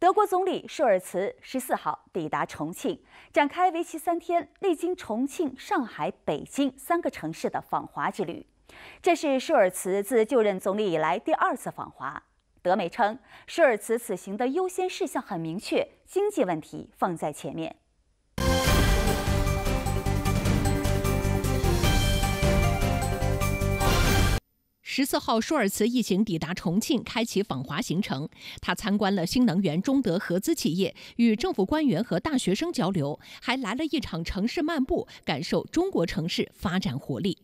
德国总理舒尔茨十四号抵达重庆，展开为期三天、历经重庆、上海、北京三个城市的访华之旅。这是舒尔茨自就任总理以来第二次访华。德媒称，舒尔茨此行的优先事项很明确，经济问题放在前面。十四号，舒尔茨一行抵达重庆，开启访华行程。他参观了新能源中德合资企业，与政府官员和大学生交流，还来了一场城市漫步，感受中国城市发展活力。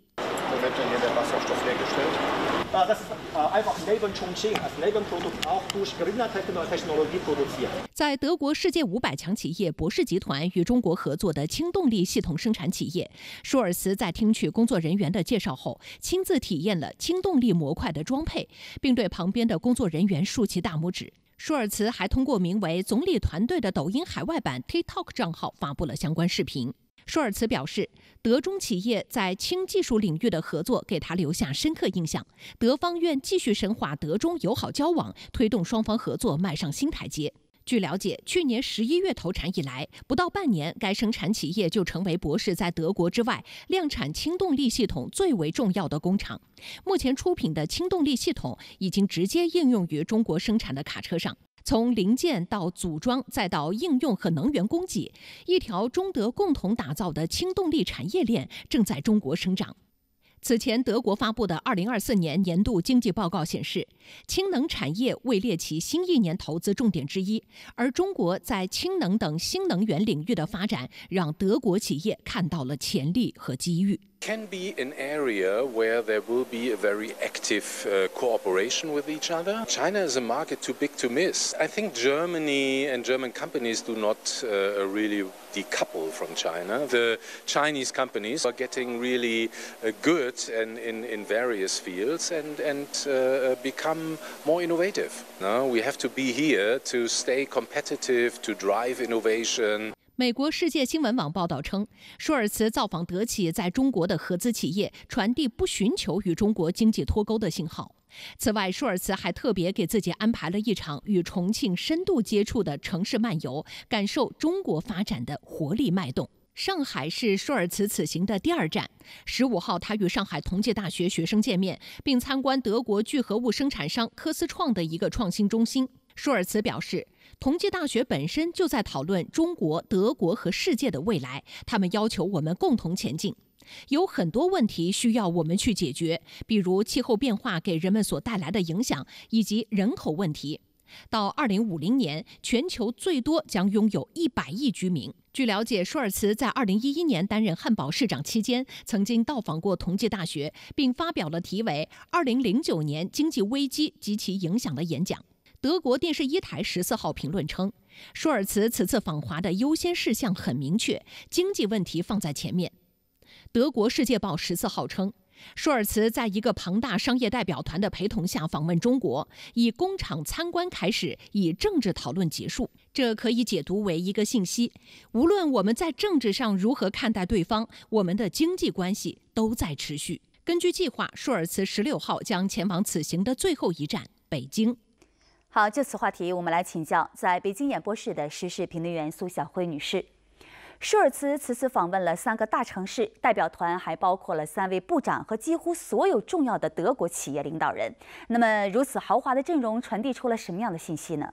在德国世界五百强企业博士集团与中国合作的氢动力系统生产企业，舒尔茨在听取工作人员的介绍后，亲自体验了氢动力模块的装配，并对旁边的工作人员竖起大拇指。舒尔茨还通过名为“总理团队”的抖音海外版 TikTok 账号发布了相关视频。舒尔茨表示，德中企业在轻技术领域的合作给他留下深刻印象，德方愿继续深化德中友好交往，推动双方合作迈上新台阶。据了解，去年十一月投产以来，不到半年，该生产企业就成为博士在德国之外量产氢动力系统最为重要的工厂。目前出品的氢动力系统已经直接应用于中国生产的卡车上。从零件到组装，再到应用和能源供给，一条中德共同打造的氢动力产业链正在中国生长。此前，德国发布的2024年年度经济报告显示，氢能产业位列其新一年投资重点之一。而中国在氢能等新能源领域的发展，让德国企业看到了潜力和机遇。can be an area where there will be a very active uh, cooperation with each other. China is a market too big to miss. I think Germany and German companies do not uh, really decouple from China. The Chinese companies are getting really uh, good and in, in various fields and, and uh, become more innovative. We have to be here to stay competitive, to drive innovation. 美国世界新闻网报道称，舒尔茨造访德企在中国的合资企业，传递不寻求与中国经济脱钩的信号。此外，舒尔茨还特别给自己安排了一场与重庆深度接触的城市漫游，感受中国发展的活力脉动。上海是舒尔茨此行的第二站。十五号，他与上海同济大学学生见面，并参观德国聚合物生产商科斯创的一个创新中心。舒尔茨表示。同济大学本身就在讨论中国、德国和世界的未来。他们要求我们共同前进，有很多问题需要我们去解决，比如气候变化给人们所带来的影响，以及人口问题。到2050年，全球最多将拥有一百亿居民。据了解，舒尔茨在2011年担任汉堡市长期间，曾经到访过同济大学，并发表了题为《2009年经济危机及其影响》的演讲。德国电视一台十四号评论称，舒尔茨此次访华的优先事项很明确，经济问题放在前面。德国《世界报》十四号称，舒尔茨在一个庞大商业代表团的陪同下访问中国，以工厂参观开始，以政治讨论结束。这可以解读为一个信息：无论我们在政治上如何看待对方，我们的经济关系都在持续。根据计划，舒尔茨十六号将前往此行的最后一站——北京。好，就此话题，我们来请教在北京演播室的时事评论员苏小辉女士。舒尔茨此次访问了三个大城市，代表团还包括了三位部长和几乎所有重要的德国企业领导人。那么，如此豪华的阵容传递出了什么样的信息呢？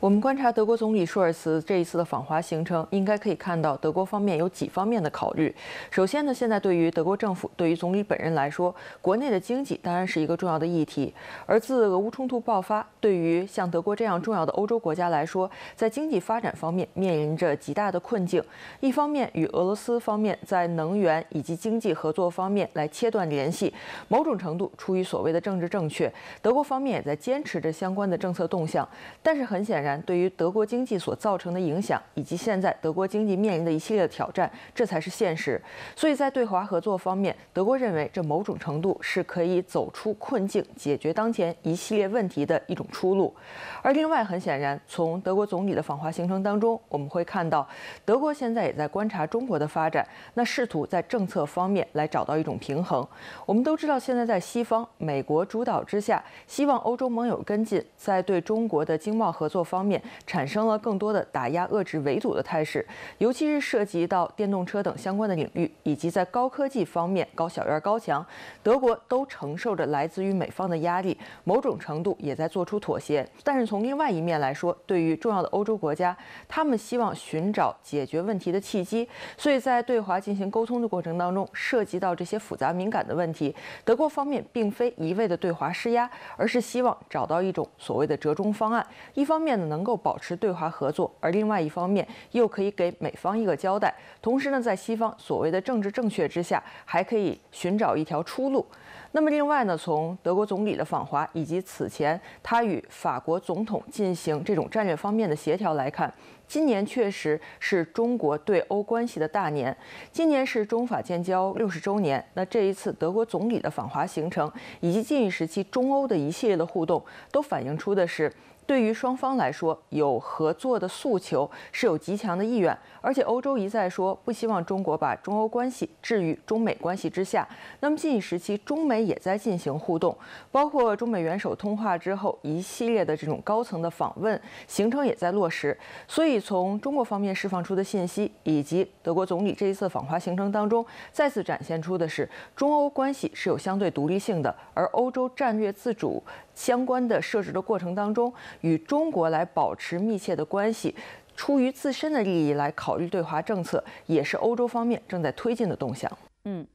我们观察德国总理舒尔茨这一次的访华行程，应该可以看到德国方面有几方面的考虑。首先呢，现在对于德国政府，对于总理本人来说，国内的经济当然是一个重要的议题。而自俄乌冲突爆发，对于像德国这样重要的欧洲国家来说，在经济发展方面面临着极大的困境。一方面与俄罗斯方面在能源以及经济合作方面来切断联系，某种程度出于所谓的政治正确，德国方面也在坚持着相关的政策动向。但是很。很显然，对于德国经济所造成的影响，以及现在德国经济面临的一系列的挑战，这才是现实。所以在对华合作方面，德国认为这某种程度是可以走出困境、解决当前一系列问题的一种出路。而另外，很显然，从德国总理的访华行程当中，我们会看到，德国现在也在观察中国的发展，那试图在政策方面来找到一种平衡。我们都知道，现在在西方、美国主导之下，希望欧洲盟友跟进，在对中国的经贸。合作方面产生了更多的打压、遏制、围堵的态势，尤其是涉及到电动车等相关的领域，以及在高科技方面高小院高墙，德国都承受着来自于美方的压力，某种程度也在做出妥协。但是从另外一面来说，对于重要的欧洲国家，他们希望寻找解决问题的契机，所以在对华进行沟通的过程当中，涉及到这些复杂敏感的问题，德国方面并非一味的对华施压，而是希望找到一种所谓的折中方案。一一方面呢，能够保持对华合作，而另外一方面又可以给美方一个交代，同时呢，在西方所谓的政治正确之下，还可以寻找一条出路。那么另外呢，从德国总理的访华以及此前他与法国总统进行这种战略方面的协调来看，今年确实是中国对欧关系的大年。今年是中法建交六十周年。那这一次德国总理的访华行程，以及近一时期中欧的一系列的互动，都反映出的是对于双方来说有合作的诉求是有极强的意愿。而且欧洲一再说不希望中国把中欧关系置于中美关系之下。那么近一时期中美。也在进行互动，包括中美元首通话之后，一系列的这种高层的访问行程也在落实。所以，从中国方面释放出的信息，以及德国总理这一次访华行程当中，再次展现出的是中欧关系是有相对独立性的。而欧洲战略自主相关的设置的过程当中，与中国来保持密切的关系，出于自身的利益来考虑对华政策，也是欧洲方面正在推进的动向。嗯。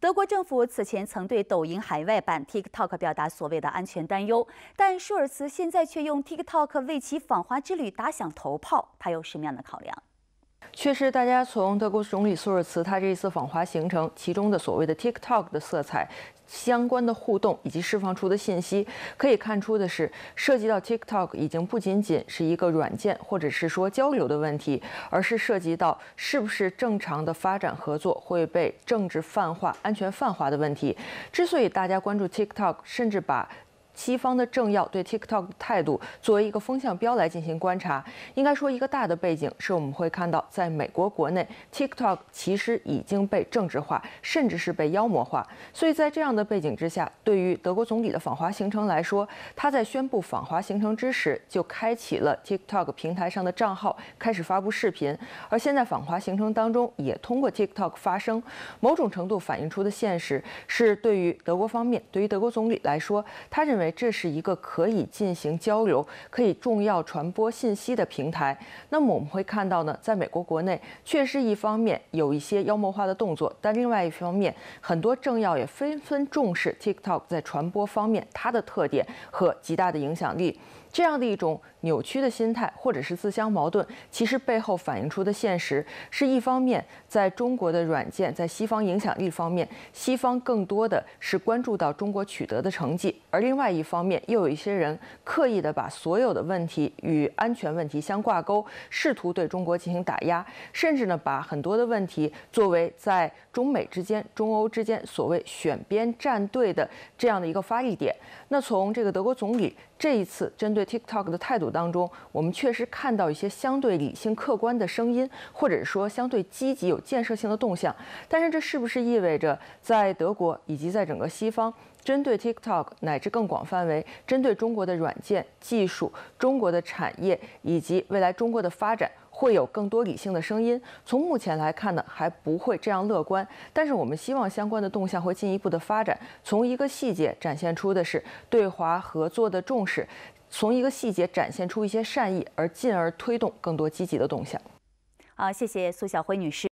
德国政府此前曾对抖音海外版 TikTok 表达所谓的安全担忧，但舒尔茨现在却用 TikTok 为其访华之旅打响头炮，他有什么样的考量？确实，大家从德国总理朔尔茨他这一次访华行程其中的所谓的 TikTok 的色彩相关的互动，以及释放出的信息，可以看出的是，涉及到 TikTok 已经不仅仅是一个软件或者是说交流的问题，而是涉及到是不是正常的发展合作会被政治泛化、安全泛化的问题。之所以大家关注 TikTok，甚至把西方的政要对 TikTok 的态度，作为一个风向标来进行观察。应该说，一个大的背景是我们会看到，在美国国内，TikTok 其实已经被政治化，甚至是被妖魔化。所以在这样的背景之下，对于德国总理的访华行程来说，他在宣布访华行程之时，就开启了 TikTok 平台上的账号，开始发布视频。而现在访华行程当中，也通过 TikTok 发声，某种程度反映出的现实是，对于德国方面，对于德国总理来说，他认为。这是一个可以进行交流、可以重要传播信息的平台。那么我们会看到呢，在美国国内，确实一方面有一些妖魔化的动作，但另外一方面，很多政要也纷纷重视 TikTok 在传播方面它的特点和极大的影响力。这样的一种扭曲的心态，或者是自相矛盾，其实背后反映出的现实是一方面，在中国的软件在西方影响力方面，西方更多的是关注到中国取得的成绩，而另外一。一方面，又有一些人刻意的把所有的问题与安全问题相挂钩，试图对中国进行打压，甚至呢把很多的问题作为在中美之间、中欧之间所谓选边站队的这样的一个发力点。那从这个德国总理这一次针对 TikTok 的态度当中，我们确实看到一些相对理性、客观的声音，或者说相对积极、有建设性的动向。但是，这是不是意味着在德国以及在整个西方？针对 TikTok 乃至更广范围，针对中国的软件技术、中国的产业以及未来中国的发展，会有更多理性的声音。从目前来看呢，还不会这样乐观。但是我们希望相关的动向会进一步的发展。从一个细节展现出的是对华合作的重视，从一个细节展现出一些善意，而进而推动更多积极的动向。好，谢谢苏小辉女士。